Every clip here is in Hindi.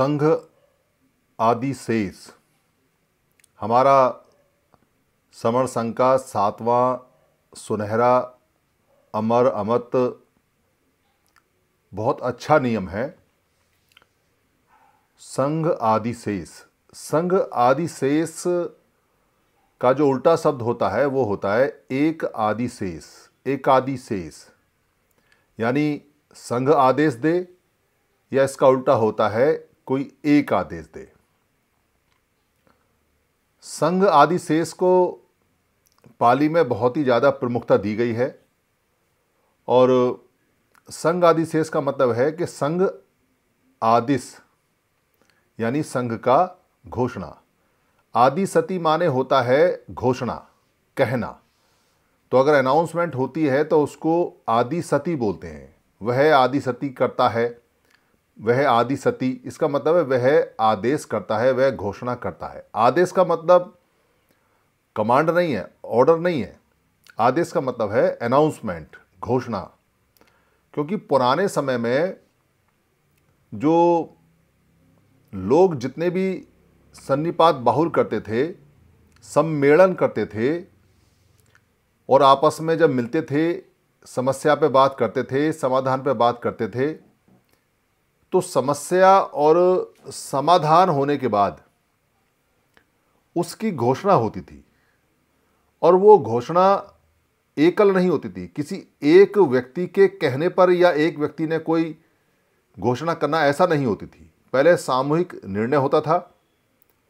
संघ आदि शेष हमारा समर संघ का सातवां सुनहरा अमर अमत बहुत अच्छा नियम है संघ आदि शेष संघ आदि शेष का जो उल्टा शब्द होता है वो होता है एक आदि शेष एक आदि शेष यानी संघ आदेश दे या इसका उल्टा होता है कोई एक आदेश दे संघ आदि शेष को पाली में बहुत ही ज़्यादा प्रमुखता दी गई है और संघ आदि शेष का मतलब है कि संघ आदिश यानी संघ का घोषणा आदि सती माने होता है घोषणा कहना तो अगर अनाउंसमेंट होती है तो उसको आदि सती बोलते हैं वह आदि सती करता है वह आदि सती इसका मतलब है वह आदेश करता है वह घोषणा करता है आदेश का मतलब कमांड नहीं है ऑर्डर नहीं है आदेश का मतलब है अनाउंसमेंट घोषणा क्योंकि पुराने समय में जो लोग जितने भी सन्निपात बाहुल करते थे सम्मेलन करते थे और आपस में जब मिलते थे समस्या पे बात करते थे समाधान पे बात करते थे तो समस्या और समाधान होने के बाद उसकी घोषणा होती थी और वो घोषणा एकल नहीं होती थी किसी एक व्यक्ति के कहने पर या एक व्यक्ति ने कोई घोषणा करना ऐसा नहीं होती थी पहले सामूहिक निर्णय होता था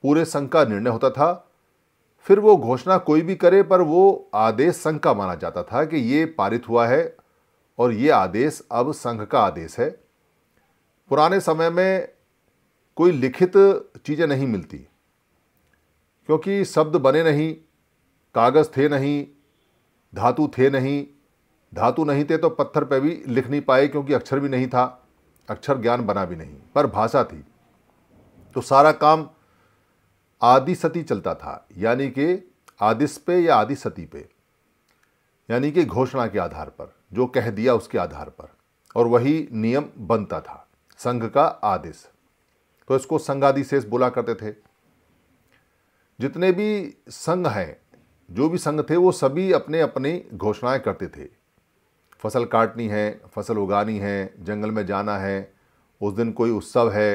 पूरे संघ का निर्णय होता था फिर वो घोषणा कोई भी करे पर वो आदेश संघ का माना जाता था कि ये पारित हुआ है और ये आदेश अब संघ का आदेश है पुराने समय में कोई लिखित चीज़ें नहीं मिलती क्योंकि शब्द बने नहीं कागज़ थे नहीं धातु थे नहीं धातु नहीं थे तो पत्थर पे भी लिख नहीं पाए क्योंकि अक्षर भी नहीं था अक्षर ज्ञान बना भी नहीं पर भाषा थी तो सारा काम आदि सती चलता था यानी कि आदिश पे या आदि सती पे यानी कि घोषणा के आधार पर जो कह दिया उसके आधार पर और वही नियम बनता था संघ का आदेश तो इसको शेष बोला करते थे जितने भी संघ हैं जो भी संघ थे वो सभी अपने अपनी घोषणाएं करते थे फसल काटनी है फसल उगानी है जंगल में जाना है उस दिन कोई उत्सव है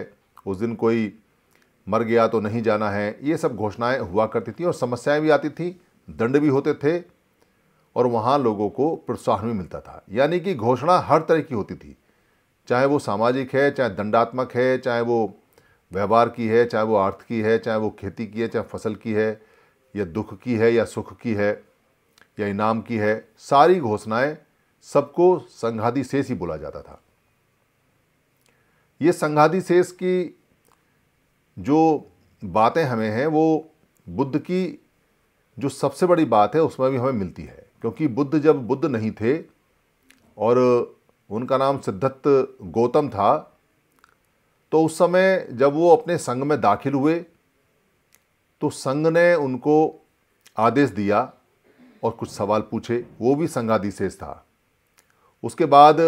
उस दिन कोई मर गया तो नहीं जाना है ये सब घोषणाएं हुआ करती थी और समस्याएं भी आती थी दंड भी होते थे और वहाँ लोगों को प्रोत्साहन भी मिलता था यानी कि घोषणा हर तरह की होती थी चाहे वो सामाजिक है चाहे दंडात्मक है चाहे वो व्यवहार की है चाहे वो अर्थ की है चाहे वो खेती की है चाहे फसल की है या दुख की है या सुख की है या इनाम की है सारी घोषणाएं सबको संघाधि शेष ही बोला जाता था ये संघाधि शेष की जो बातें हमें हैं वो बुद्ध की जो सबसे बड़ी बात है उसमें भी हमें मिलती है क्योंकि बुद्ध जब बुद्ध नहीं थे और उनका नाम सिद्धत गौतम था तो उस समय जब वो अपने संघ में दाखिल हुए तो संघ ने उनको आदेश दिया और कुछ सवाल पूछे वो भी संघाधिशेष था उसके बाद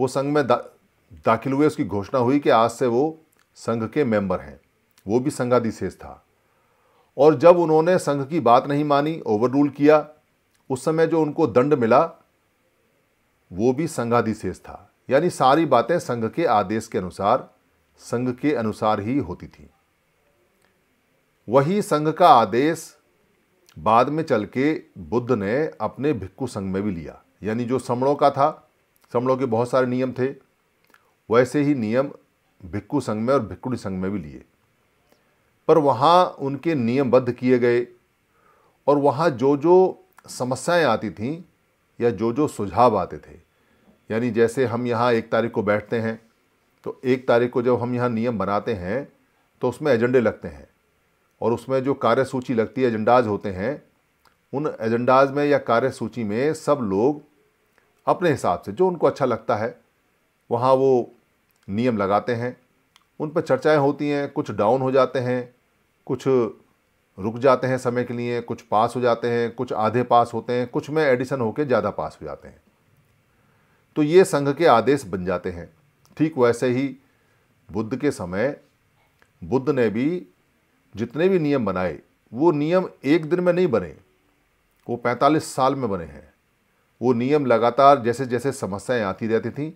वो संघ में दा, दाखिल हुए उसकी घोषणा हुई कि आज से वो संघ के मेंबर हैं वो भी संघाधिशेष था और जब उन्होंने संघ की बात नहीं मानी ओवर रूल किया उस समय जो उनको दंड मिला वो भी संघाधिशेष था यानी सारी बातें संघ के आदेश के अनुसार संघ के अनुसार ही होती थी वही संघ का आदेश बाद में चल के बुद्ध ने अपने भिक्खु संघ में भी लिया यानी जो समणों का था समणों के बहुत सारे नियम थे वैसे ही नियम भिक्खु संघ में और भिक्खुड़ी संघ में भी लिए पर वहाँ उनके नियमबद्ध किए गए और वहाँ जो जो समस्याएं आती थीं या जो जो सुझाव आते थे यानी जैसे हम यहाँ एक तारीख को बैठते हैं तो एक तारीख को जब हम यहाँ नियम बनाते हैं तो उसमें एजेंडे लगते हैं और उसमें जो कार्यसूची लगती है एजेंडाज होते हैं उन एजेंडाज में या कार्यसूची में सब लोग अपने हिसाब से जो उनको अच्छा लगता है वहाँ वो नियम लगाते हैं उन पर चर्चाएं होती हैं कुछ डाउन हो जाते हैं कुछ रुक जाते हैं समय के लिए कुछ पास हो जाते हैं कुछ आधे पास होते हैं कुछ में एडिशन होकर ज़्यादा पास हो जाते हैं तो ये संघ के आदेश बन जाते हैं ठीक वैसे ही बुद्ध के समय बुद्ध ने भी जितने भी नियम बनाए वो नियम एक दिन में नहीं बने वो 45 साल में बने हैं वो नियम लगातार जैसे जैसे समस्याएं आती रहती थीं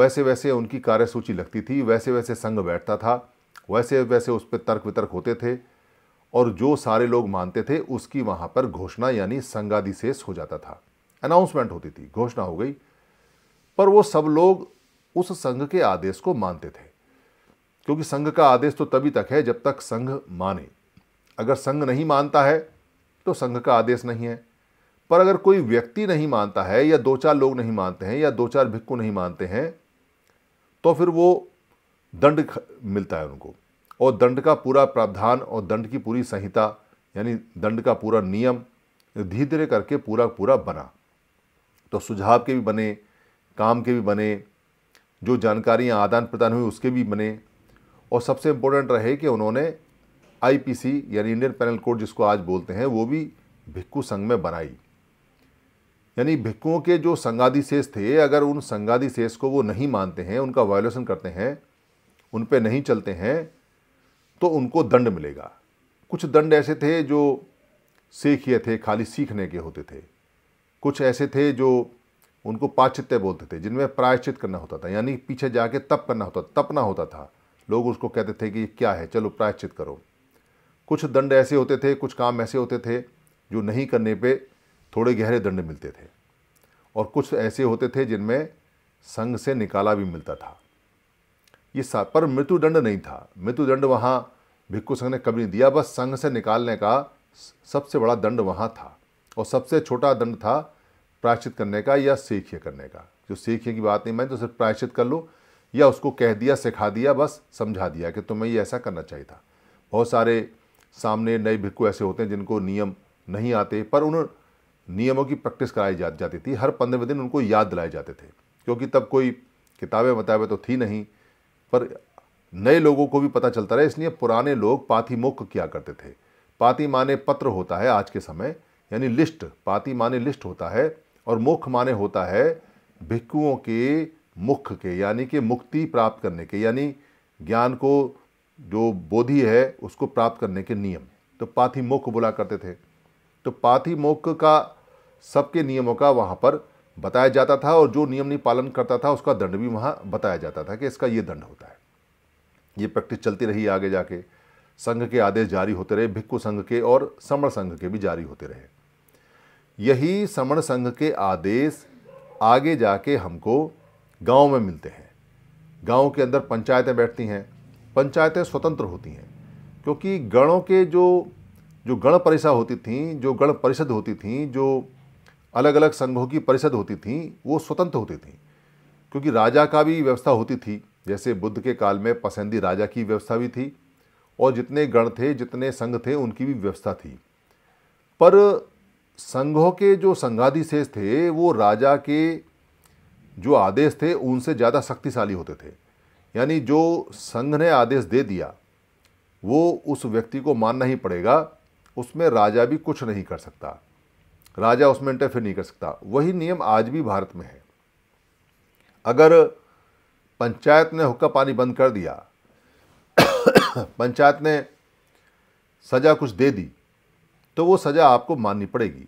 वैसे वैसे उनकी कार्यसूची लगती थी वैसे वैसे संघ बैठता था वैसे वैसे उस पर तर्क वितर्क होते थे और जो सारे लोग मानते थे उसकी वहां पर घोषणा यानी शेष हो जाता था अनाउंसमेंट होती थी घोषणा हो गई पर वो सब लोग उस संघ के आदेश को मानते थे क्योंकि संघ का आदेश तो तभी तक है जब तक संघ माने अगर संघ नहीं मानता है तो संघ का आदेश नहीं है पर अगर कोई व्यक्ति नहीं मानता है या दो चार लोग नहीं मानते हैं या दो चार भिक्कू नहीं मानते हैं तो फिर वो दंड मिलता है उनको और दंड का पूरा प्रावधान और दंड की पूरी संहिता यानी दंड का पूरा नियम धीरे धीरे करके पूरा पूरा बना तो सुझाव के भी बने काम के भी बने जो जानकारियाँ आदान प्रदान हुई उसके भी बने और सबसे इम्पोर्टेंट रहे कि उन्होंने आईपीसी यानी इंडियन पैनल कोड जिसको आज बोलते हैं वो भी भिक्खु संघ में बनाई यानी भिक्खुओं के जो शेष थे अगर उन शेष को वो नहीं मानते हैं उनका वायोलेशन करते हैं उन पर नहीं चलते हैं तो उनको दंड मिलेगा कुछ दंड ऐसे थे जो सीखिए थे खाली सीखने के होते थे कुछ ऐसे थे जो उनको पाचित्य बोलते थे जिनमें प्रायश्चित करना होता था यानी पीछे जाके तप करना होता तपना होता था लोग उसको कहते थे कि क्या है चलो प्रायश्चित करो कुछ दंड ऐसे होते थे कुछ काम ऐसे होते थे जो नहीं करने पे थोड़े गहरे दंड मिलते थे और कुछ ऐसे होते थे जिनमें संघ से निकाला भी मिलता था ये सा पर मृत्युदंड नहीं था मृत्युदंड वहाँ भिक्खु संघ ने कभी नहीं दिया बस संघ से निकालने का सबसे बड़ा दंड वहाँ था और सबसे छोटा दंड था प्रायश्चित करने का या सीखिए करने का जो सीखिए की बात नहीं मैं तो सिर्फ प्रायश्चित कर लो या उसको कह दिया सिखा दिया बस समझा दिया कि तुम्हें ये ऐसा करना चाहिए था बहुत सारे सामने नए भिक्खु ऐसे होते हैं जिनको नियम नहीं आते पर उन नियमों की प्रैक्टिस कराई जा जाती थी हर पंद्रहवें दिन उनको याद दिलाए जाते थे क्योंकि तब कोई किताबें बताबें तो थी नहीं पर नए लोगों को भी पता चलता रहे इसलिए पुराने लोग मोक किया करते थे पाति माने पत्र होता है आज के समय यानी लिस्ट पाति माने लिस्ट होता है और मुख माने होता है भिक्कुओं के मुख के यानी कि मुक्ति प्राप्त करने के यानी ज्ञान को जो बोधि है उसको प्राप्त करने के नियम तो मुख बोला करते थे तो मुख का सबके नियमों का वहाँ पर बताया जाता था और जो नियम नहीं पालन करता था उसका दंड भी वहाँ बताया जाता था कि इसका ये दंड होता है ये प्रैक्टिस चलती रही आगे जाके संघ के आदेश जारी होते रहे भिक्खु संघ के और समण संघ के भी जारी होते रहे यही समण संघ के आदेश आगे जाके हमको गांव में मिलते हैं गांव के अंदर पंचायतें बैठती हैं पंचायतें स्वतंत्र होती हैं क्योंकि गणों के जो जो गण परिषद होती थी जो गण परिषद होती थी जो अलग अलग संघों की परिषद होती थी वो स्वतंत्र होती थी क्योंकि राजा का भी व्यवस्था होती थी जैसे बुद्ध के काल में पसंदी राजा की व्यवस्था भी थी और जितने गण थे जितने संघ थे उनकी भी व्यवस्था थी पर संघों के जो संघाधिशेष थे वो राजा के जो आदेश थे उनसे ज़्यादा शक्तिशाली होते थे यानी जो संघ ने आदेश दे दिया वो उस व्यक्ति को मानना ही पड़ेगा उसमें राजा भी कुछ नहीं कर सकता राजा उसमें इंटरफेयर नहीं कर सकता वही नियम आज भी भारत में है अगर पंचायत ने हुक्का पानी बंद कर दिया पंचायत ने सज़ा कुछ दे दी तो वो सज़ा आपको माननी पड़ेगी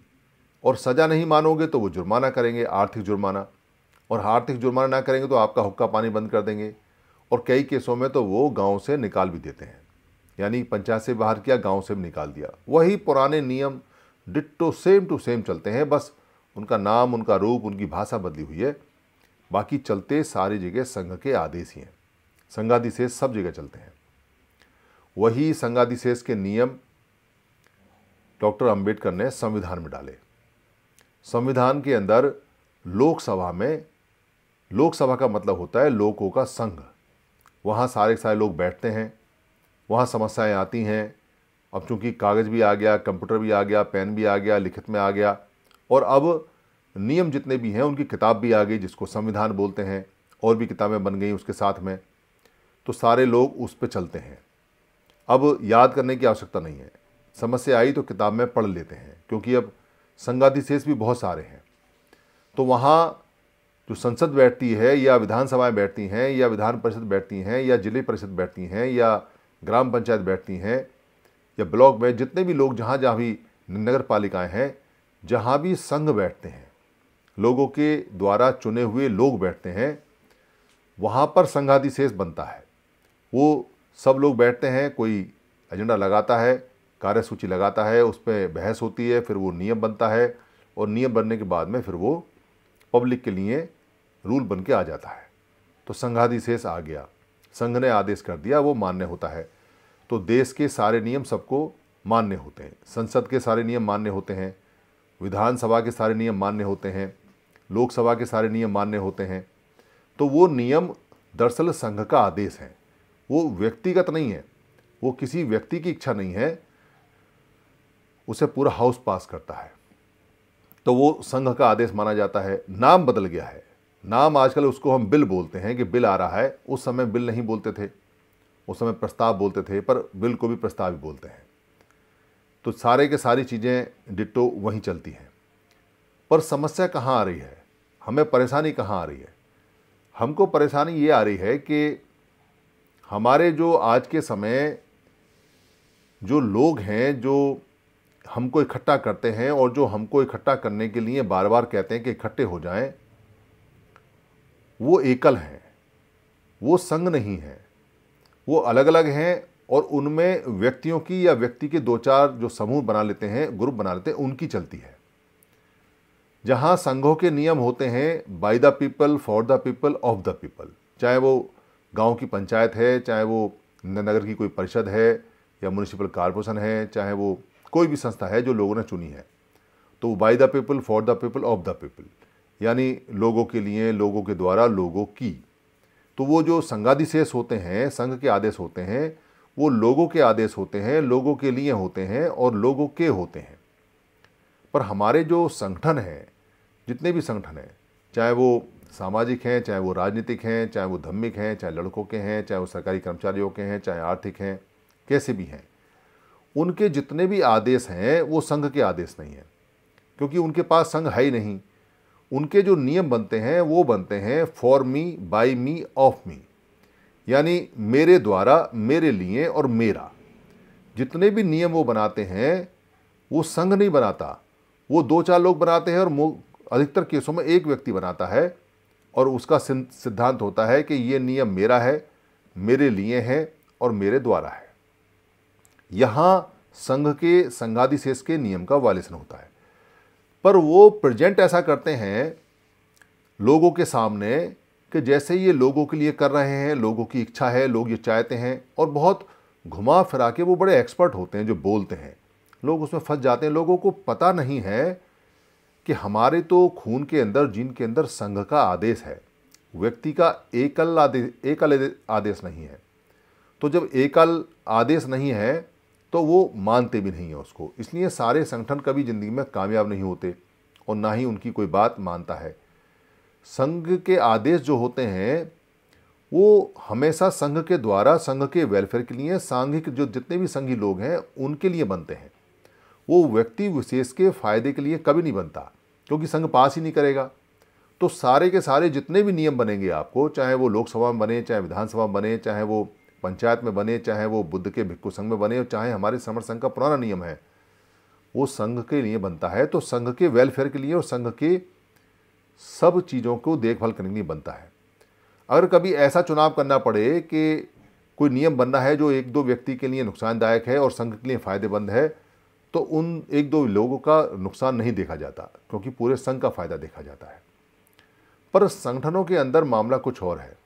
और सज़ा नहीं मानोगे तो वो जुर्माना करेंगे आर्थिक जुर्माना और आर्थिक जुर्माना ना करेंगे तो आपका हुक्का पानी बंद कर देंगे और कई केसों में तो वो गांव से निकाल भी देते हैं यानी पंचायत से बाहर किया गांव से भी निकाल दिया वही पुराने नियम डिट्टो सेम टू सेम चलते हैं बस उनका नाम उनका रूप उनकी भाषा बदली हुई है बाकी चलते सारी जगह संघ के आदेश ही हैं संघाधिशेष सब जगह चलते हैं वही संघाधिशेष के नियम डॉक्टर अंबेडकर ने संविधान में डाले संविधान के अंदर लोकसभा में लोकसभा का मतलब होता है लोगों का संघ वहाँ सारे सारे लोग बैठते हैं वहाँ समस्याएं आती हैं अब चूंकि कागज़ भी आ गया कंप्यूटर भी आ गया पेन भी आ गया लिखित में आ गया और अब नियम जितने भी हैं उनकी किताब भी आ गई जिसको संविधान बोलते हैं और भी किताबें बन गई उसके साथ में तो सारे लोग उस पर चलते हैं अब याद करने की आवश्यकता नहीं है समस्या आई तो किताब में पढ़ लेते हैं क्योंकि अब संगाधिशेष भी बहुत सारे हैं तो वहाँ जो संसद बैठती है या विधानसभाएं बैठती हैं या विधान परिषद बैठती हैं या जिले परिषद बैठती हैं या ग्राम पंचायत बैठती हैं या ब्लॉक में जितने भी लोग जहाँ जहाँ भी नगर पालिकाएँ हैं जहाँ भी संघ बैठते हैं लोगों के द्वारा चुने हुए लोग बैठते हैं वहाँ पर शेष बनता है वो सब लोग बैठते हैं कोई एजेंडा लगाता है कार्यसूची लगाता है उस पर बहस होती है फिर वो नियम बनता है और नियम बनने के बाद में फिर वो पब्लिक के लिए रूल बन के आ जाता है तो शेष आ गया संघ ने आदेश कर दिया वो मान्य होता है तो देश के सारे नियम सबको मान्य होते हैं संसद के सारे नियम मान्य होते हैं विधानसभा के सारे नियम मान्य होते हैं लोकसभा के सारे नियम मान्य होते हैं तो वो नियम दरअसल संघ का आदेश है वो व्यक्तिगत नहीं है वो किसी व्यक्ति की इच्छा नहीं है उसे पूरा हाउस पास करता है तो वो संघ का आदेश माना जाता है नाम बदल गया है नाम आजकल उसको हम बिल बोलते हैं कि बिल आ रहा है उस समय बिल नहीं बोलते थे उस समय प्रस्ताव बोलते थे पर बिल को भी प्रस्ताव ही बोलते हैं तो सारे के सारी चीज़ें डिटो वहीं चलती हैं पर समस्या कहाँ आ रही है हमें परेशानी कहाँ आ रही है हमको परेशानी ये आ रही है कि हमारे जो आज के समय जो लोग हैं जो हमको इकट्ठा करते हैं और जो हमको इकट्ठा करने के लिए बार बार कहते हैं कि इकट्ठे हो जाएं वो एकल हैं वो संग नहीं हैं वो अलग अलग हैं और उनमें व्यक्तियों की या व्यक्ति के दो चार जो समूह बना लेते हैं ग्रुप बना लेते हैं उनकी चलती है जहां संघों के नियम होते हैं by the people for the people of the people चाहे वो गांव की पंचायत है चाहे वो नगर की कोई परिषद है या म्यूनिसिपल कॉरपोरेशन है चाहे वो कोई भी संस्था है जो लोगों ने चुनी है तो by the people for the people of the people यानी लोगों के लिए लोगों के द्वारा लोगों की तो वो जो संघाधिशेष होते हैं संघ के आदेश होते हैं वो लोगों के आदेश होते हैं लोगों के लिए होते हैं और लोगों के होते हैं पर हमारे जो संगठन हैं जितने भी संगठन हैं चाहे वो सामाजिक हैं चाहे वो राजनीतिक हैं चाहे वो धम्मिक हैं चाहे लड़कों के हैं चाहे वो सरकारी कर्मचारियों के हैं चाहे आर्थिक हैं कैसे भी हैं उनके जितने भी आदेश हैं वो संघ के आदेश नहीं हैं क्योंकि उनके पास संघ है ही नहीं उनके जो नियम बनते हैं वो बनते हैं for me by me of me यानी मेरे द्वारा मेरे लिए और मेरा जितने भी नियम वो बनाते हैं वो संघ नहीं बनाता वो दो चार लोग बनाते हैं और अधिकतर केसों में एक व्यक्ति बनाता है और उसका सिद्धांत होता है कि ये नियम मेरा है मेरे लिए है और मेरे द्वारा है यहाँ संघ के संघाधिशेष के नियम का वालिसन होता है पर वो प्रेजेंट ऐसा करते हैं लोगों के सामने कि जैसे ये लोगों के लिए कर रहे हैं लोगों की इच्छा है लोग ये चाहते हैं और बहुत घुमा फिरा के वो बड़े एक्सपर्ट होते हैं जो बोलते हैं लोग उसमें फंस जाते हैं लोगों को पता नहीं है कि हमारे तो खून के अंदर जीन के अंदर संघ का आदेश है व्यक्ति का एकल आदेश एकल आदेश नहीं है तो जब एकल आदेश नहीं है तो वो मानते भी नहीं है उसको इसलिए सारे संगठन कभी ज़िंदगी में कामयाब नहीं होते और ना ही उनकी कोई बात मानता है संघ के आदेश जो होते हैं वो हमेशा संघ के द्वारा संघ के वेलफेयर के लिए सांघिक जो जितने भी संघी लोग हैं उनके लिए बनते हैं वो व्यक्ति विशेष के फायदे के लिए कभी नहीं बनता क्योंकि संघ पास ही नहीं करेगा तो सारे के सारे जितने भी नियम बनेंगे आपको चाहे वो लोकसभा में बने चाहे विधानसभा में बने चाहे वो पंचायत में बने चाहे वो बुद्ध के भिक्खु संघ में बने चाहे हमारे समर संघ का पुराना नियम है वो संघ के लिए बनता है तो संघ के वेलफेयर के लिए और संघ के सब चीज़ों को देखभाल करने के लिए बनता है अगर कभी ऐसा चुनाव करना पड़े कि कोई नियम बनना है जो एक दो व्यक्ति के लिए नुकसानदायक है और संघ के लिए फ़ायदेमंद है तो उन एक दो लोगों का नुकसान नहीं देखा जाता क्योंकि पूरे संघ का फ़ायदा देखा जाता है पर संगठनों के अंदर मामला कुछ और है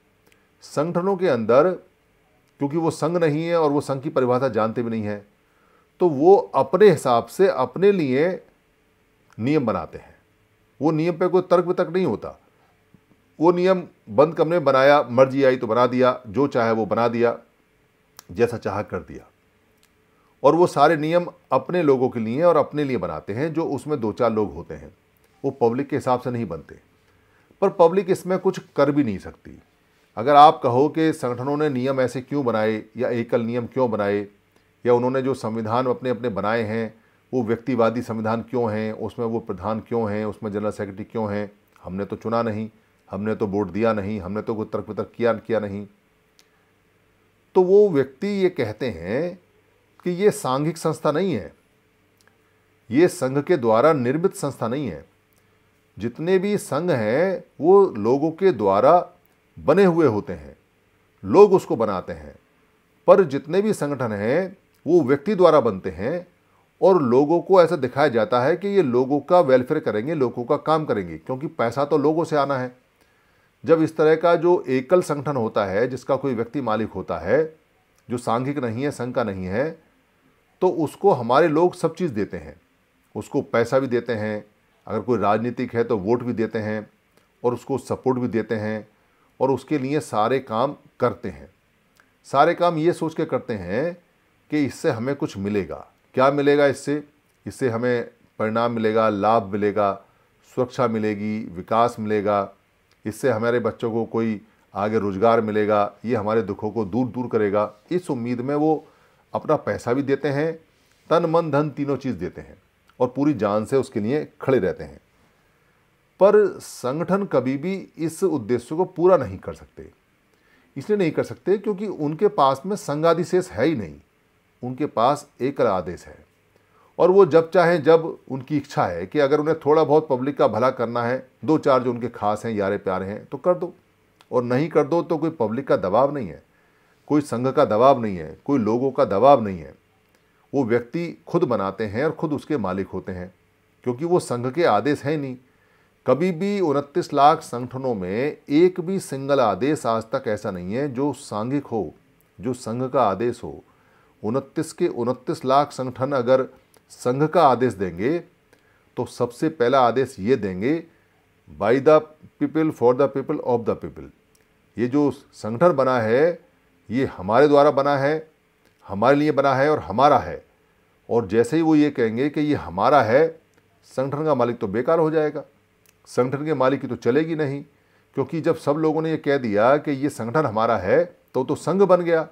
संगठनों के अंदर क्योंकि वो संघ नहीं है और वो संघ की परिभाषा जानते भी नहीं है तो वो अपने हिसाब से अपने लिए नियम बनाते हैं वो नियम पे कोई तर्क वितर्क नहीं होता वो नियम बंद कमरे बनाया मर्जी आई तो बना दिया जो चाहे वो बना दिया जैसा चाह कर दिया और वो सारे नियम अपने लोगों के लिए और अपने लिए बनाते हैं जो उसमें दो चार लोग होते हैं वो पब्लिक के हिसाब से नहीं बनते पर पब्लिक इसमें कुछ कर भी नहीं सकती अगर आप कहो कि संगठनों ने नियम ऐसे क्यों बनाए या एकल नियम क्यों बनाए या उन्होंने जो संविधान अपने अपने बनाए हैं वो व्यक्तिवादी संविधान क्यों हैं उसमें वो प्रधान क्यों हैं उसमें जनरल सेक्रेटरी क्यों हैं हमने तो चुना नहीं हमने तो वोट दिया नहीं हमने तो कोई तर्क वितर्क किया किया नहीं तो वो व्यक्ति ये कहते हैं कि ये सांघिक संस्था नहीं है ये संघ के द्वारा निर्मित संस्था नहीं है जितने भी संघ हैं वो लोगों के द्वारा बने हुए होते हैं लोग उसको बनाते हैं पर जितने भी संगठन हैं वो व्यक्ति द्वारा बनते हैं और लोगों को ऐसा दिखाया जाता है कि ये लोगों का वेलफेयर करेंगे लोगों का काम करेंगे क्योंकि पैसा तो लोगों से आना है जब इस तरह का जो एकल संगठन होता है जिसका कोई व्यक्ति मालिक होता है जो सांघिक नहीं है संघ का नहीं है तो उसको हमारे लोग सब चीज़ देते हैं उसको पैसा भी देते हैं अगर कोई राजनीतिक है तो वोट भी देते हैं और उसको सपोर्ट भी देते हैं और उसके लिए सारे काम करते हैं सारे काम ये सोच के करते हैं कि इससे हमें कुछ मिलेगा क्या मिलेगा इससे इससे हमें परिणाम मिलेगा लाभ मिलेगा सुरक्षा मिलेगी विकास मिलेगा इससे हमारे बच्चों को कोई आगे रोज़गार मिलेगा ये हमारे दुखों को दूर दूर करेगा इस उम्मीद में वो अपना पैसा भी देते हैं तन मन धन तीनों चीज़ देते हैं और पूरी जान से उसके लिए खड़े रहते हैं पर संगठन कभी भी इस उद्देश्य को पूरा नहीं कर सकते इसलिए नहीं कर सकते क्योंकि उनके पास में संगाधिशेष है ही नहीं उनके पास एकल आदेश है और वो जब चाहें जब उनकी इच्छा है कि अगर उन्हें थोड़ा बहुत पब्लिक का भला करना है दो चार जो उनके खास हैं यारे प्यारे हैं तो कर दो और नहीं कर दो तो कोई पब्लिक का दबाव नहीं है कोई संघ का दबाव नहीं है कोई लोगों का दबाव नहीं है वो व्यक्ति खुद बनाते हैं और खुद उसके मालिक होते हैं क्योंकि वो संघ के आदेश हैं नहीं कभी भी उनतीस लाख संगठनों में एक भी सिंगल आदेश आज तक ऐसा नहीं है जो सांघिक हो जो संघ का आदेश हो उनतीस के उनतीस लाख संगठन अगर संघ का आदेश देंगे तो सबसे पहला आदेश ये देंगे by the people for the people of the people ये जो संगठन बना है ये हमारे द्वारा बना है हमारे लिए बना है और हमारा है और जैसे ही वो ये कहेंगे कि ये हमारा है संगठन का मालिक तो बेकार हो जाएगा संगठन के मालिक की तो चलेगी नहीं क्योंकि जब सब लोगों ने ये कह दिया कि ये संगठन हमारा है तो तो संघ बन गया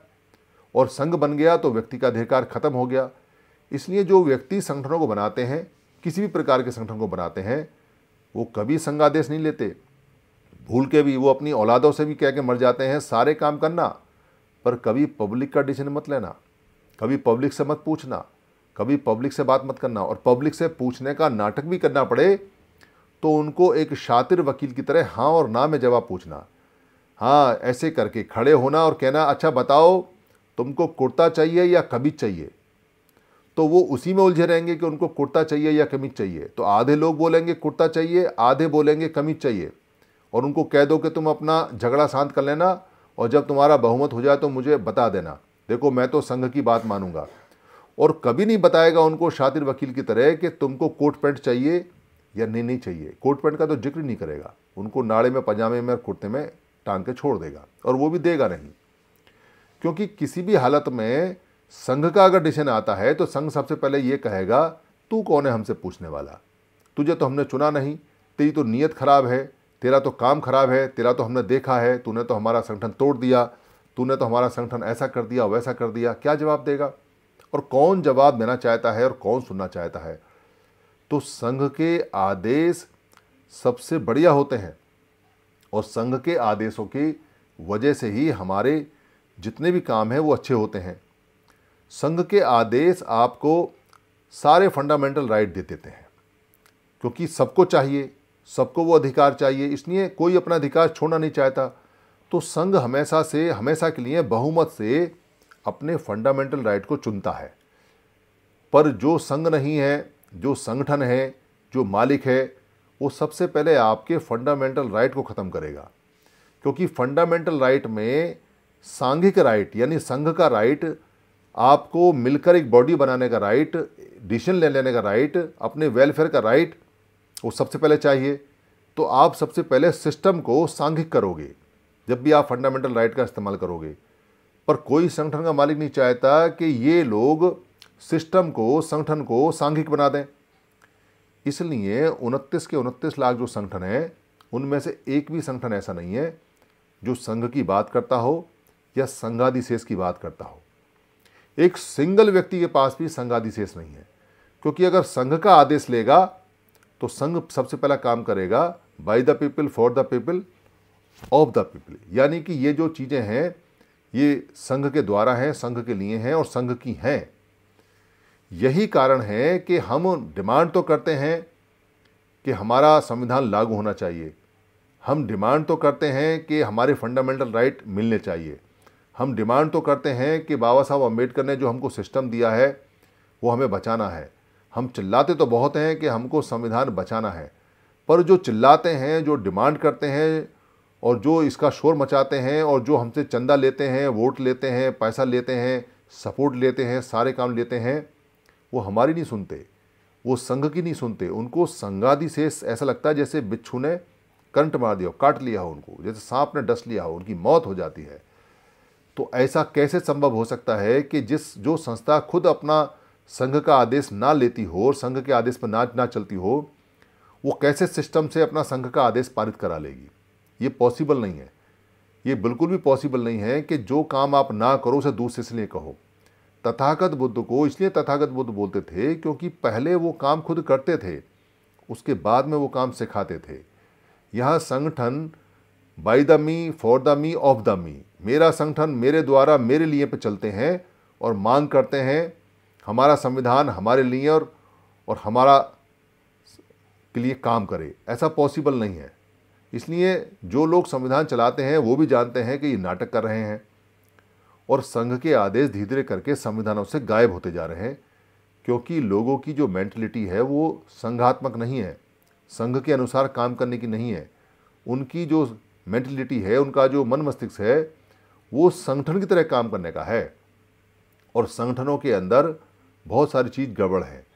और संघ बन गया तो व्यक्ति का अधिकार खत्म हो गया इसलिए जो व्यक्ति संगठनों को बनाते हैं किसी भी प्रकार के संगठन को बनाते हैं वो कभी संघ आदेश नहीं लेते भूल के भी वो अपनी औलादों से भी कह के मर जाते हैं सारे काम करना पर कभी पब्लिक का डिसीजन मत लेना कभी पब्लिक से मत पूछना कभी पब्लिक से बात मत करना और पब्लिक से पूछने का नाटक भी करना पड़े तो उनको एक शातिर वकील की तरह हाँ और ना में जवाब पूछना हाँ ऐसे करके खड़े होना और कहना अच्छा बताओ तुमको कुर्ता चाहिए या कमीज चाहिए तो वो उसी में उलझे रहेंगे कि उनको कुर्ता चाहिए या कमीज चाहिए तो आधे लोग बोलेंगे कुर्ता चाहिए आधे बोलेंगे कमीज चाहिए और उनको कह दो कि तुम अपना झगड़ा शांत कर लेना और जब तुम्हारा बहुमत हो जाए तो मुझे बता देना देखो मैं तो संघ की बात मानूंगा और कभी नहीं बताएगा उनको शातिर वकील की तरह कि तुमको कोट पैंट चाहिए या नहीं नहीं चाहिए कोट पैंट का तो जिक्र नहीं करेगा उनको नाड़े में पजामे में और कुर्ते में टांग के छोड़ देगा और वो भी देगा नहीं क्योंकि किसी भी हालत में संघ का अगर डिसीजन आता है तो संघ सबसे पहले ये कहेगा तू कौन है हमसे पूछने वाला तुझे तो हमने चुना नहीं तेरी तो नीयत खराब है तेरा तो काम खराब है तेरा तो हमने देखा है तूने तो हमारा संगठन तोड़ दिया तूने तो हमारा संगठन ऐसा कर दिया वैसा कर दिया क्या जवाब देगा और कौन जवाब देना चाहता है और कौन सुनना चाहता है तो संघ के आदेश सबसे बढ़िया होते हैं और संघ के आदेशों की वजह से ही हमारे जितने भी काम हैं वो अच्छे होते हैं संघ के आदेश आपको सारे फंडामेंटल राइट दे देते हैं क्योंकि सबको चाहिए सबको वो अधिकार चाहिए इसलिए कोई अपना अधिकार छोड़ना नहीं चाहता तो संघ हमेशा से हमेशा के लिए बहुमत से अपने फंडामेंटल राइट को चुनता है पर जो संघ नहीं है जो संगठन है जो मालिक है वो सबसे पहले आपके फंडामेंटल राइट को ख़त्म करेगा क्योंकि फंडामेंटल राइट में सांघिक राइट यानी संघ का राइट आपको मिलकर एक बॉडी बनाने का राइट डिसीजन ले लेने का राइट अपने वेलफेयर का राइट वो सबसे पहले चाहिए तो आप सबसे पहले सिस्टम को सांघिक करोगे जब भी आप फंडामेंटल राइट का इस्तेमाल करोगे पर कोई संगठन का मालिक नहीं चाहता कि ये लोग सिस्टम को संगठन को सांघिक बना दें इसलिए उनतीस के उनतीस लाख जो संगठन हैं उनमें से एक भी संगठन ऐसा नहीं है जो संघ की बात करता हो या संघाधिशेष की बात करता हो एक सिंगल व्यक्ति के पास भी संघाधिशेष नहीं है क्योंकि अगर संघ का आदेश लेगा तो संघ सबसे पहला काम करेगा by the people for the people of the people यानी कि ये जो चीज़ें हैं ये संघ के द्वारा हैं संघ के लिए हैं और संघ की हैं यही कारण है कि हम डिमांड तो करते हैं कि हमारा संविधान लागू होना चाहिए हम डिमांड तो करते हैं कि हमारे फंडामेंटल राइट मिलने चाहिए हम डिमांड तो करते हैं कि बाबा साहब अम्बेडकर ने जो हमको सिस्टम दिया है वो हमें बचाना है हम चिल्लाते तो बहुत हैं कि हमको संविधान बचाना है पर जो चिल्लाते हैं जो डिमांड करते हैं और जो इसका शोर मचाते हैं और जो हमसे चंदा लेते हैं वोट लेते हैं पैसा लेते हैं सपोर्ट लेते हैं सारे काम लेते हैं वो हमारी नहीं सुनते वो संघ की नहीं सुनते उनको संगादि से ऐसा लगता है जैसे बिच्छू ने करंट मार दिया हो काट लिया हो उनको जैसे सांप ने डस लिया हो उनकी मौत हो जाती है तो ऐसा कैसे संभव हो सकता है कि जिस जो संस्था खुद अपना संघ का आदेश ना लेती हो और संघ के आदेश पर ना ना चलती हो वो कैसे सिस्टम से अपना संघ का आदेश पारित करा लेगी ये पॉसिबल नहीं है ये बिल्कुल भी पॉसिबल नहीं है कि जो काम आप ना करो उसे दूसरे से लिए कहो तथागत बुद्ध को इसलिए तथागत बुद्ध बोलते थे क्योंकि पहले वो काम खुद करते थे उसके बाद में वो काम सिखाते थे यह संगठन by the me for the me of the me मेरा संगठन मेरे द्वारा मेरे लिए पे चलते हैं और मांग करते हैं हमारा संविधान हमारे लिए और और हमारा के लिए काम करे ऐसा पॉसिबल नहीं है इसलिए जो लोग संविधान चलाते हैं वो भी जानते हैं कि ये नाटक कर रहे हैं और संघ के आदेश धीरे धीरे करके संविधानों से गायब होते जा रहे हैं क्योंकि लोगों की जो मैंटलिटी है वो संघात्मक नहीं है संघ के अनुसार काम करने की नहीं है उनकी जो मैंटलिटी है उनका जो मन मस्तिष्क है वो संगठन की तरह काम करने का है और संगठनों के अंदर बहुत सारी चीज़ गड़बड़ है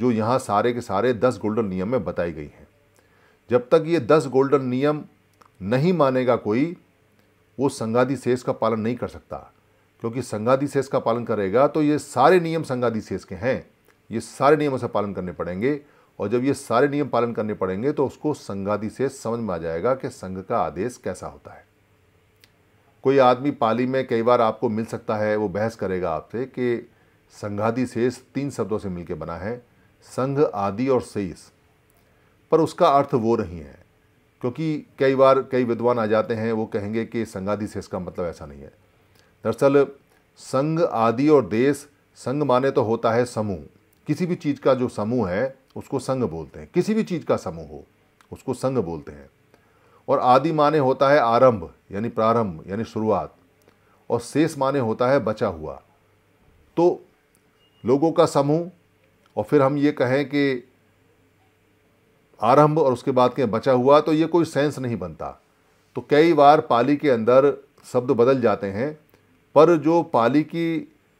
जो यहाँ सारे के सारे दस गोल्डन नियम में बताई गई हैं जब तक ये दस गोल्डन नियम नहीं मानेगा कोई वो संगादी शेष का पालन नहीं कर सकता क्योंकि संगादी शेष का पालन करेगा तो ये सारे नियम संगादी शेष के हैं ये सारे नियम उसे पालन करने पड़ेंगे और जब ये सारे नियम पालन करने पड़ेंगे तो उसको संगादी शेष समझ में आ जाएगा कि संघ का आदेश कैसा होता है कोई आदमी पाली में कई बार आपको मिल सकता है वो बहस करेगा आपसे कि संघादि शेष तीन शब्दों से मिलकर बना है संघ आदि और शेष पर उसका अर्थ वो नहीं है क्योंकि कई बार कई विद्वान आ जाते हैं वो कहेंगे कि संघादि शेष का मतलब ऐसा नहीं है दरअसल संघ आदि और देश संघ माने तो होता है समूह किसी भी चीज़ का जो समूह है उसको संघ बोलते हैं किसी भी चीज़ का समूह हो उसको संघ बोलते हैं और आदि माने होता है आरंभ यानी प्रारंभ यानी शुरुआत और शेष माने होता है बचा हुआ तो लोगों का समूह और फिर हम ये कहें कि आरंभ और उसके बाद के बचा हुआ तो ये कोई सेंस नहीं बनता तो कई बार पाली के अंदर शब्द बदल जाते हैं पर जो पाली की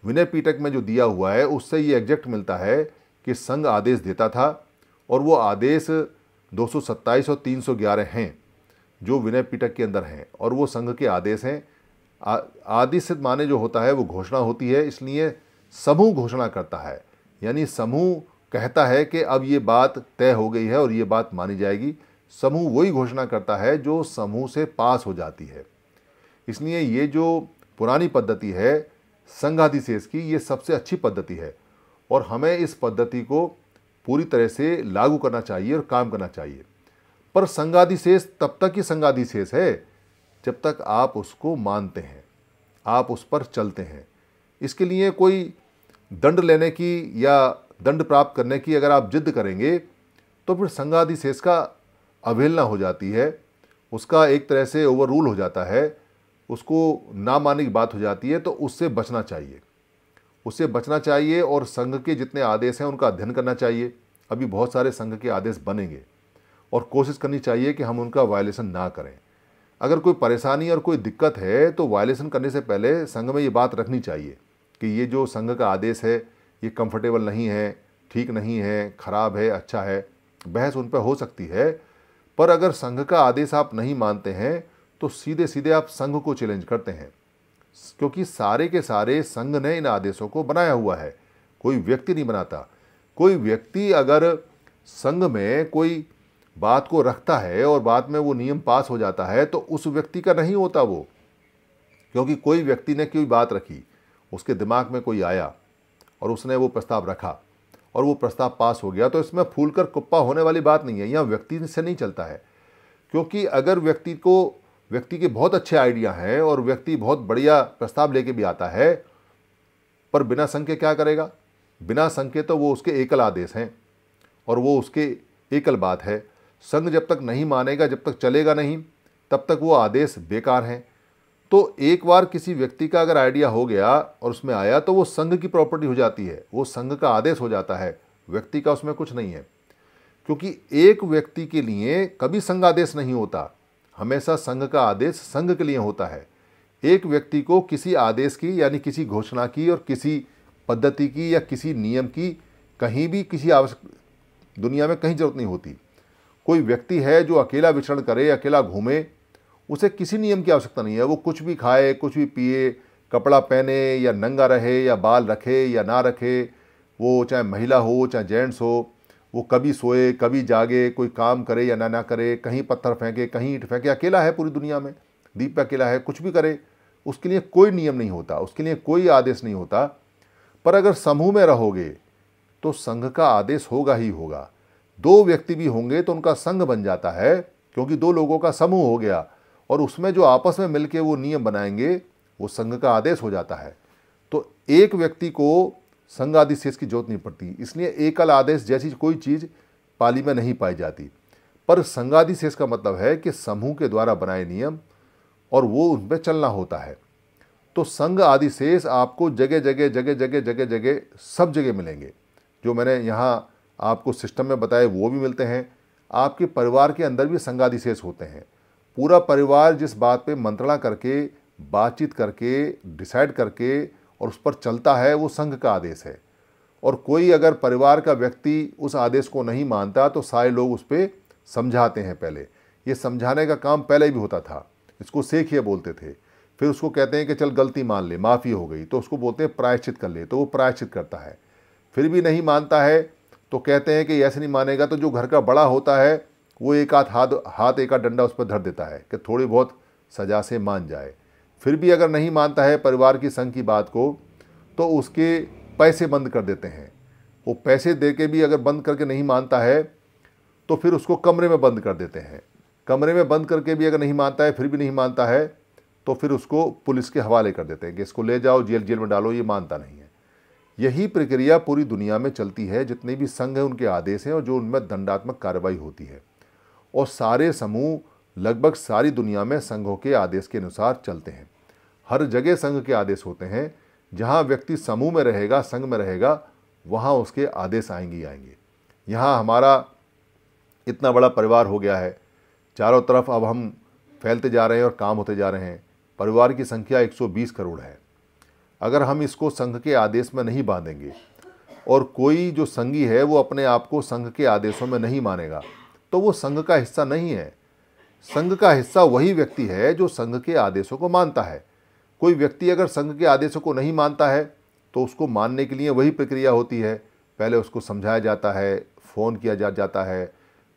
विनय पीटक में जो दिया हुआ है उससे ये एग्जैक्ट मिलता है कि संघ आदेश देता था और वो आदेश 227 और 311 हैं जो विनय पीटक के अंदर हैं और वो संघ के आदेश हैं आदि सिद्ध माने जो होता है वो घोषणा होती है इसलिए समूह घोषणा करता है यानी समूह कहता है कि अब ये बात तय हो गई है और ये बात मानी जाएगी समूह वही घोषणा करता है जो समूह से पास हो जाती है इसलिए ये जो पुरानी पद्धति है संघाधिशेष की ये सबसे अच्छी पद्धति है और हमें इस पद्धति को पूरी तरह से लागू करना चाहिए और काम करना चाहिए पर संगाधिशेष तब तक ही संगाधिशेष है जब तक आप उसको मानते हैं आप उस पर चलते हैं इसके लिए कोई दंड लेने की या दंड प्राप्त करने की अगर आप जिद करेंगे तो फिर शेष का अवहेलना हो जाती है उसका एक तरह से ओवर रूल हो जाता है उसको ना मानने की बात हो जाती है तो उससे बचना चाहिए उससे बचना चाहिए और संघ के जितने आदेश हैं उनका अध्ययन करना चाहिए अभी बहुत सारे संघ के आदेश बनेंगे और कोशिश करनी चाहिए कि हम उनका वायलेशन ना करें अगर कोई परेशानी और कोई दिक्कत है तो वायलेशन करने से पहले संघ में ये बात रखनी चाहिए कि ये जो संघ का आदेश है ये कंफर्टेबल नहीं है ठीक नहीं है ख़राब है अच्छा है बहस उन पर हो सकती है पर अगर संघ का आदेश आप नहीं मानते हैं तो सीधे सीधे आप संघ को चैलेंज करते हैं क्योंकि सारे के सारे संघ ने इन आदेशों को बनाया हुआ है कोई व्यक्ति नहीं बनाता कोई व्यक्ति अगर संघ में कोई बात को रखता है और बाद में वो नियम पास हो जाता है तो उस व्यक्ति का नहीं होता वो क्योंकि कोई व्यक्ति ने कोई बात रखी उसके दिमाग में कोई आया और उसने वो प्रस्ताव रखा और वो प्रस्ताव पास हो गया तो इसमें फूल कर कुप्पा होने वाली बात नहीं है यहाँ व्यक्ति से नहीं चलता है क्योंकि अगर व्यक्ति को व्यक्ति के बहुत अच्छे आइडिया हैं और व्यक्ति बहुत बढ़िया प्रस्ताव लेके भी आता है पर बिना संघ के क्या करेगा बिना संघ के तो वो उसके एकल आदेश हैं और वो उसके एकल बात है संघ जब तक नहीं मानेगा जब तक चलेगा नहीं तब तक वो आदेश बेकार हैं तो एक बार किसी व्यक्ति का अगर आइडिया हो गया और उसमें आया तो वो संघ की प्रॉपर्टी हो जाती है वो संघ का आदेश हो जाता है व्यक्ति का उसमें कुछ नहीं है क्योंकि एक व्यक्ति के लिए कभी संघ आदेश नहीं होता हमेशा संघ का आदेश संघ के लिए होता है एक व्यक्ति को किसी आदेश की यानी किसी घोषणा की और किसी पद्धति की या किसी नियम की कहीं भी किसी आवश्यक दुनिया में कहीं जरूरत नहीं होती कोई व्यक्ति है जो अकेला विचरण करे अकेला घूमे उसे किसी नियम की आवश्यकता नहीं है वो कुछ भी खाए कुछ भी पिए कपड़ा पहने या नंगा रहे या बाल रखे या ना रखे वो चाहे महिला हो चाहे जेंट्स हो वो कभी सोए कभी जागे कोई काम करे या ना ना करे कहीं पत्थर फेंके कहीं ईट फेंके अकेला है पूरी दुनिया में दीप पे अकेला है कुछ भी करे उसके लिए कोई नियम नहीं होता उसके लिए कोई आदेश नहीं होता पर अगर समूह में रहोगे तो संघ का आदेश होगा ही होगा दो व्यक्ति भी होंगे तो उनका संघ बन जाता है क्योंकि दो लोगों का समूह हो गया और उसमें जो आपस में मिल वो नियम बनाएंगे वो संघ का आदेश हो जाता है तो एक व्यक्ति को संघ आदि शेष की जरूरत नहीं पड़ती इसलिए एकल आदेश जैसी कोई चीज़ पाली में नहीं पाई जाती पर संगाधि शेष का मतलब है कि समूह के द्वारा बनाए नियम और वो उन पर चलना होता है तो संघ आदि शेष आपको जगह जगह जगह जगह जगह जगह सब जगह मिलेंगे जो मैंने यहाँ आपको सिस्टम में बताए वो भी मिलते हैं आपके परिवार के अंदर भी संगाधि शेष होते हैं पूरा परिवार जिस बात पे मंत्रणा करके बातचीत करके डिसाइड करके और उस पर चलता है वो संघ का आदेश है और कोई अगर परिवार का व्यक्ति उस आदेश को नहीं मानता तो सारे लोग उस पर समझाते हैं पहले ये समझाने का काम पहले भी होता था इसको सेखिए बोलते थे फिर उसको कहते हैं कि चल गलती मान ले माफ़ी हो गई तो उसको बोलते हैं प्रायश्चित कर ले तो वो प्रायश्चित करता है फिर भी नहीं मानता है तो कहते हैं कि ऐसे नहीं मानेगा तो जो घर का बड़ा होता है वो एक हाथ हाथ हाथ एक आध डंडा उस पर धर देता है कि थोड़ी बहुत सजा से मान जाए फिर भी अगर नहीं मानता है परिवार की संघ की बात को तो उसके पैसे बंद कर देते हैं वो पैसे दे के भी अगर बंद करके नहीं मानता है तो फिर उसको कमरे में बंद कर देते हैं कमरे में बंद करके भी अगर नहीं मानता है फिर भी नहीं मानता है तो फिर उसको पुलिस के हवाले कर देते हैं कि इसको ले जाओ जेल जेल में डालो ये मानता नहीं है यही प्रक्रिया पूरी दुनिया में चलती है जितने भी संघ हैं उनके आदेश हैं और जो उनमें दंडात्मक कार्रवाई होती है और सारे समूह लगभग सारी दुनिया में संघों के आदेश के अनुसार चलते हैं हर जगह संघ के आदेश होते हैं जहाँ व्यक्ति समूह में रहेगा संघ में रहेगा वहाँ उसके आदेश आएंगे ही आएंगे यहाँ हमारा इतना बड़ा परिवार हो गया है चारों तरफ अब हम फैलते जा रहे हैं और काम होते जा रहे हैं परिवार की संख्या 120 करोड़ है अगर हम इसको संघ के आदेश में नहीं बांधेंगे और कोई जो संगी है वो अपने आप को संघ के आदेशों में नहीं मानेगा तो वो संघ का हिस्सा नहीं है संघ का हिस्सा वही व्यक्ति है जो संघ के आदेशों को मानता है कोई व्यक्ति अगर संघ के आदेशों को नहीं मानता है तो उसको मानने के लिए वही प्रक्रिया होती है पहले उसको समझाया जाता है फ़ोन किया जा जाता है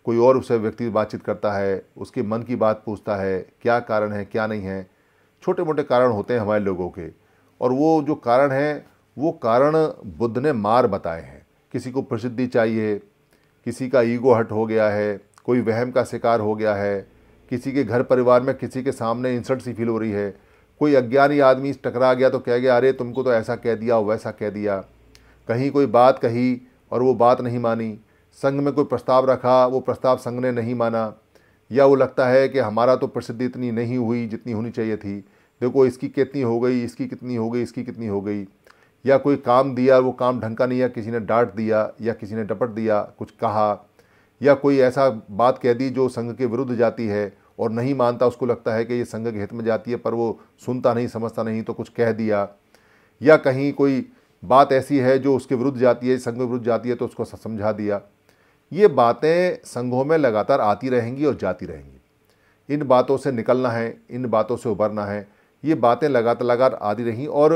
कोई और उसे व्यक्ति बातचीत करता है उसके मन की बात पूछता है क्या कारण है क्या नहीं है छोटे मोटे कारण होते हैं हमारे लोगों के और वो जो कारण हैं वो कारण बुद्ध ने मार बताए हैं किसी को प्रसिद्धि चाहिए किसी का ईगो हट हो गया है कोई वहम का शिकार हो गया है किसी के घर परिवार में किसी के सामने इंसल्ट सी फील हो रही है कोई अज्ञानी आदमी टकरा गया तो कह गया अरे तुमको तो ऐसा कह दिया वैसा कह दिया कहीं कोई बात कही और वो बात नहीं मानी संघ में कोई प्रस्ताव रखा वो प्रस्ताव संघ ने नहीं माना या वो लगता है कि हमारा तो प्रसिद्धि इतनी नहीं हुई जितनी होनी चाहिए थी देखो इसकी कितनी हो गई इसकी कितनी हो गई इसकी कितनी हो गई या कोई काम दिया वो काम ढंग का नहीं या किसी ने डांट दिया या किसी ने डपट दिया कुछ कहा या कोई ऐसा बात कह दी जो संघ के विरुद्ध जाती है और नहीं मानता उसको लगता है कि ये संघ के हित में जाती है पर वो सुनता नहीं समझता नहीं तो कुछ कह दिया या कहीं कोई बात ऐसी है जो उसके विरुद्ध जाती है संघ के विरुद्ध जाती है तो उसको समझा दिया ये बातें संघों में लगातार आती रहेंगी और जाती रहेंगी इन बातों से निकलना है इन बातों से उभरना है ये बातें लगातार लगातार आती रहीं और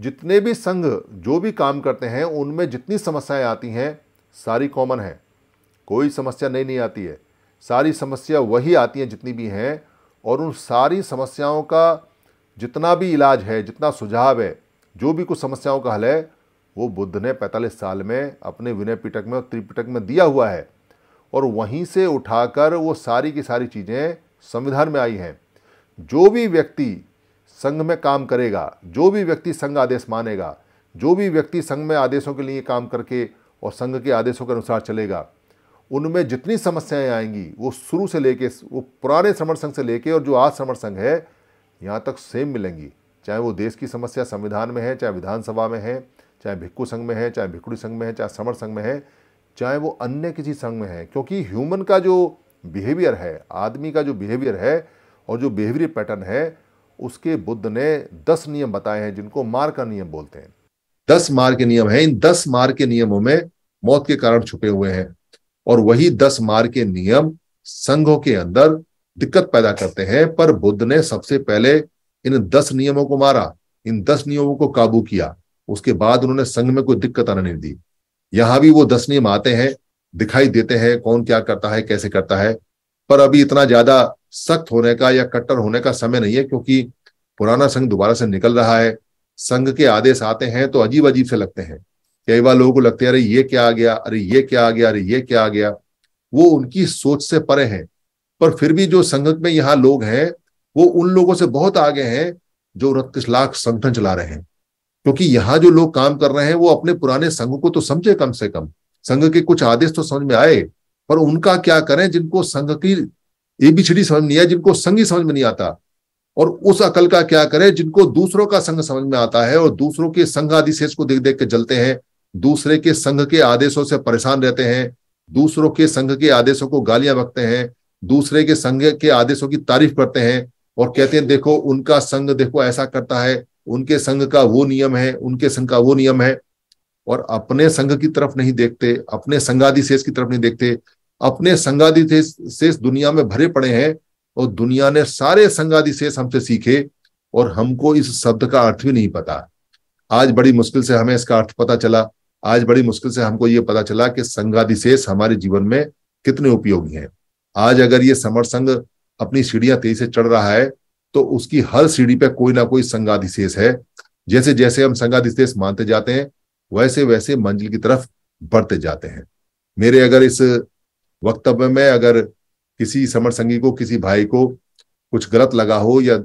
जितने भी संघ जो भी काम करते हैं उनमें जितनी समस्याएं आती हैं सारी कॉमन है कोई समस्या नई नहीं आती है सारी समस्या वही आती हैं जितनी भी हैं और उन सारी समस्याओं का जितना भी इलाज है जितना सुझाव है जो भी कुछ समस्याओं का हल है वो बुद्ध ने 45 साल में अपने विनय पिटक में और त्रिपिटक में दिया हुआ है और वहीं से उठाकर वो सारी की सारी चीज़ें संविधान में आई हैं जो भी व्यक्ति संघ में काम करेगा जो भी व्यक्ति संघ आदेश मानेगा जो भी व्यक्ति संघ में आदेशों के लिए काम करके और संघ के आदेशों के अनुसार चलेगा उनमें जितनी समस्याएं आएंगी वो शुरू से लेके वो पुराने श्रमण संघ से लेके और जो आज श्रमण संघ है यहाँ तक सेम मिलेंगी चाहे वो देश की समस्या संविधान में है चाहे विधानसभा में है चाहे भिक्खु संघ में है चाहे भिक्खुड़ी संघ में है चाहे समर संघ में है चाहे वो अन्य किसी संघ में है क्योंकि ह्यूमन का जो बिहेवियर है आदमी का जो बिहेवियर है और जो बिहेवियर पैटर्न है उसके बुद्ध ने दस नियम बताए हैं जिनको मार का नियम बोलते हैं दस मार के नियम है इन दस मार के नियमों में मौत के कारण छुपे हुए हैं और वही दस मार के नियम संघों के अंदर दिक्कत पैदा करते हैं पर बुद्ध ने सबसे पहले इन दस नियमों को मारा इन दस नियमों को काबू किया उसके बाद उन्होंने संघ में कोई दिक्कत आने नहीं दी यहां भी वो दस नियम आते हैं दिखाई देते हैं कौन क्या करता है कैसे करता है पर अभी इतना ज्यादा सख्त होने का या कट्टर होने का समय नहीं है क्योंकि पुराना संघ दोबारा से निकल रहा है संघ के आदेश आते हैं तो अजीब अजीब से लगते हैं कई बार लोगों को लगते हैं अरे ये क्या आ गया अरे ये क्या आ गया अरे ये क्या आ गया वो उनकी सोच से परे हैं पर फिर भी जो संघ में यहाँ लोग हैं वो उन लोगों से बहुत आगे हैं जो उनतीस लाख संगठन चला रहे हैं क्योंकि यहाँ जो लोग काम कर रहे हैं वो अपने पुराने संघ को तो समझे कम से कम संघ के कुछ आदेश तो समझ में आए पर उनका क्या करें जिनको संघ की ए समझ नहीं आया जिनको ही समझ में नहीं आता और उस अकल का क्या करें जिनको दूसरों का संग समझ में आता है और दूसरों के संघ आदिशेष को देख देख के जलते हैं दूसरे के संघ के आदेशों से परेशान रहते हैं दूसरों के संघ के आदेशों को गालियां बकते हैं दूसरे के संघ के आदेशों की तारीफ करते हैं और कहते हैं देखो उनका संघ देखो ऐसा करता है उनके संघ का वो नियम है उनके संघ का वो नियम है और अपने संघ की तरफ नहीं देखते अपने संघाधिशेष की तरफ नहीं देखते अपने संगादि शेष दुनिया में भरे पड़े हैं और दुनिया ने सारे संगादि शेष हमसे सीखे और हमको इस शब्द का अर्थ भी नहीं पता आज बड़ी मुश्किल से हमें इसका अर्थ पता चला आज बड़ी मुश्किल से हमको ये पता चला कि शेष हमारे जीवन में कितने उपयोगी हैं आज अगर ये समर संघ अपनी सीढ़ियां तेजी से चढ़ रहा है तो उसकी हर सीढ़ी पे कोई ना कोई शेष है जैसे जैसे हम शेष मानते जाते हैं वैसे वैसे मंजिल की तरफ बढ़ते जाते हैं मेरे अगर इस वक्तव्य में अगर किसी समर संगी को किसी भाई को कुछ गलत लगा हो या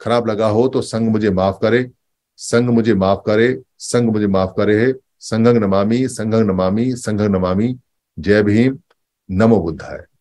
खराब लगा हो तो संघ मुझे माफ करे संघ मुझे माफ करे संघ मुझे माफ करे है संघंग नमामी संघंग नमामी संघंग नमामी जय भीम नमो बुद्धाय